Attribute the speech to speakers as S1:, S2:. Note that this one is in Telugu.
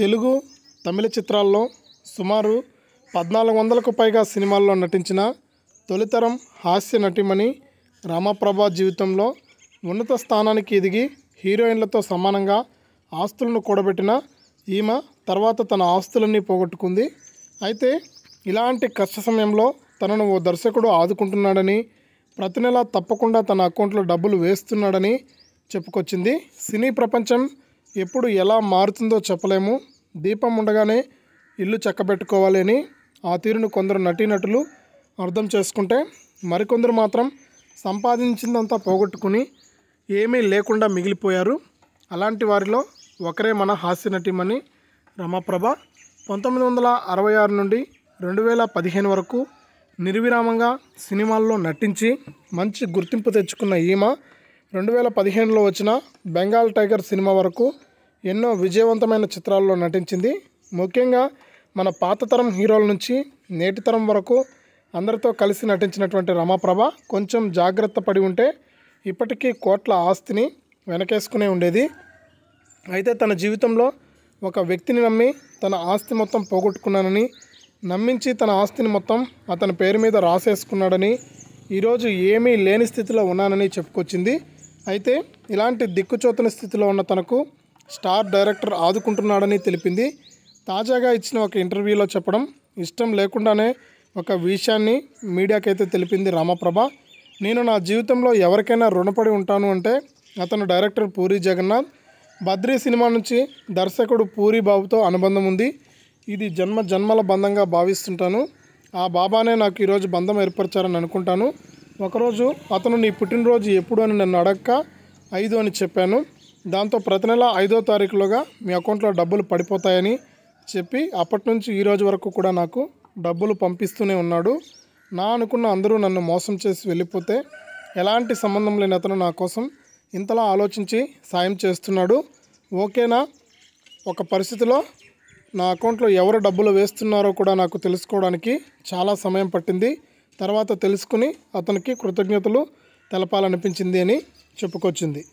S1: తెలుగు తమిళ చిత్రాల్లో సుమారు పద్నాలుగు వందలకు పైగా సినిమాల్లో నటించిన తొలితరం హాస్య నటిమణి రామప్రభా జీవితంలో ఉన్నత స్థానానికి ఎదిగి హీరోయిన్లతో సమానంగా ఆస్తులను కూడబెట్టిన ఈమె తర్వాత తన ఆస్తులన్నీ పోగొట్టుకుంది అయితే ఇలాంటి కష్ట సమయంలో తనను ఓ దర్శకుడు ఆదుకుంటున్నాడని ప్రతి నెలా తప్పకుండా తన అకౌంట్లో డబ్బులు వేస్తున్నాడని చెప్పుకొచ్చింది సినీ ప్రపంచం ఎప్పుడు ఎలా మారుతుందో చెప్పలేము దీపం ఉండగానే ఇల్లు చక్కబెట్టుకోవాలి అని ఆ తీరును కొందరు నటీనటులు అర్థం చేసుకుంటే మరికొందరు మాత్రం సంపాదించిందంతా పోగొట్టుకుని ఏమీ లేకుండా మిగిలిపోయారు అలాంటి వారిలో ఒకరే మన హాస్య నటీమణి రమాప్రభ పంతొమ్మిది వందల అరవై ఆరు నుండి రెండు వేల పదిహేను వరకు నిర్విరామంగా సినిమాల్లో నటించి మంచి గుర్తింపు తెచ్చుకున్న ఈమ రెండు వేల పదిహేనులో వచ్చిన బెంగాల్ టైగర్ సినిమా వరకు ఎన్నో విజయవంతమైన చిత్రాల్లో నటించింది ముఖ్యంగా మన పాత తరం హీరోల నుంచి నేటి తరం వరకు అందరితో కలిసి నటించినటువంటి రమాప్రభ కొంచెం జాగ్రత్త పడి ఉంటే ఇప్పటికీ కోట్ల ఆస్తిని వెనకేసుకునే ఉండేది అయితే తన జీవితంలో ఒక వ్యక్తిని నమ్మి తన ఆస్తి మొత్తం పోగొట్టుకున్నానని నమ్మించి తన ఆస్తిని మొత్తం అతని పేరు మీద రాసేసుకున్నాడని ఈరోజు ఏమీ లేని స్థితిలో ఉన్నానని చెప్పుకొచ్చింది అయితే ఇలాంటి దిక్కుచోతన స్థితిలో ఉన్న తనకు స్టార్ డైరెక్టర్ ఆదుకుంటున్నాడని తెలిపింది తాజాగా ఇచ్చిన ఒక ఇంటర్వ్యూలో చెప్పడం ఇష్టం లేకుండానే ఒక విషయాన్ని మీడియాకైతే తెలిపింది రామప్రభ నేను నా జీవితంలో ఎవరికైనా రుణపడి ఉంటాను అంటే అతను డైరెక్టర్ పూరి జగన్నాథ్ బద్రీ సినిమా నుంచి దర్శకుడు పూరి బాబుతో అనుబంధం ఉంది ఇది జన్మ జన్మల బంధంగా భావిస్తుంటాను ఆ బాబానే నాకు ఈరోజు బంధం ఏర్పరిచారని అనుకుంటాను ఒకరోజు అతను నీ పుట్టినరోజు ఎప్పుడు అని నన్ను అడక్క ఐదు అని చెప్పాను దాంతో ప్రతి నెల ఐదో తారీఖులోగా మీ అకౌంట్లో డబ్బులు పడిపోతాయని చెప్పి అప్పటి నుంచి ఈ రోజు వరకు కూడా నాకు డబ్బులు పంపిస్తూనే ఉన్నాడు నా అనుకున్న అందరూ నన్ను మోసం చేసి వెళ్ళిపోతే ఎలాంటి సంబంధం లేని అతను నా కోసం ఇంతలా ఆలోచించి సాయం చేస్తున్నాడు ఓకేనా ఒక పరిస్థితిలో నా అకౌంట్లో ఎవరు డబ్బులు వేస్తున్నారో కూడా నాకు తెలుసుకోవడానికి చాలా సమయం పట్టింది తర్వాత తెలుసుకుని అతనికి కృతజ్ఞతలు తెలపాలనిపించింది అని చెప్పుకొచ్చింది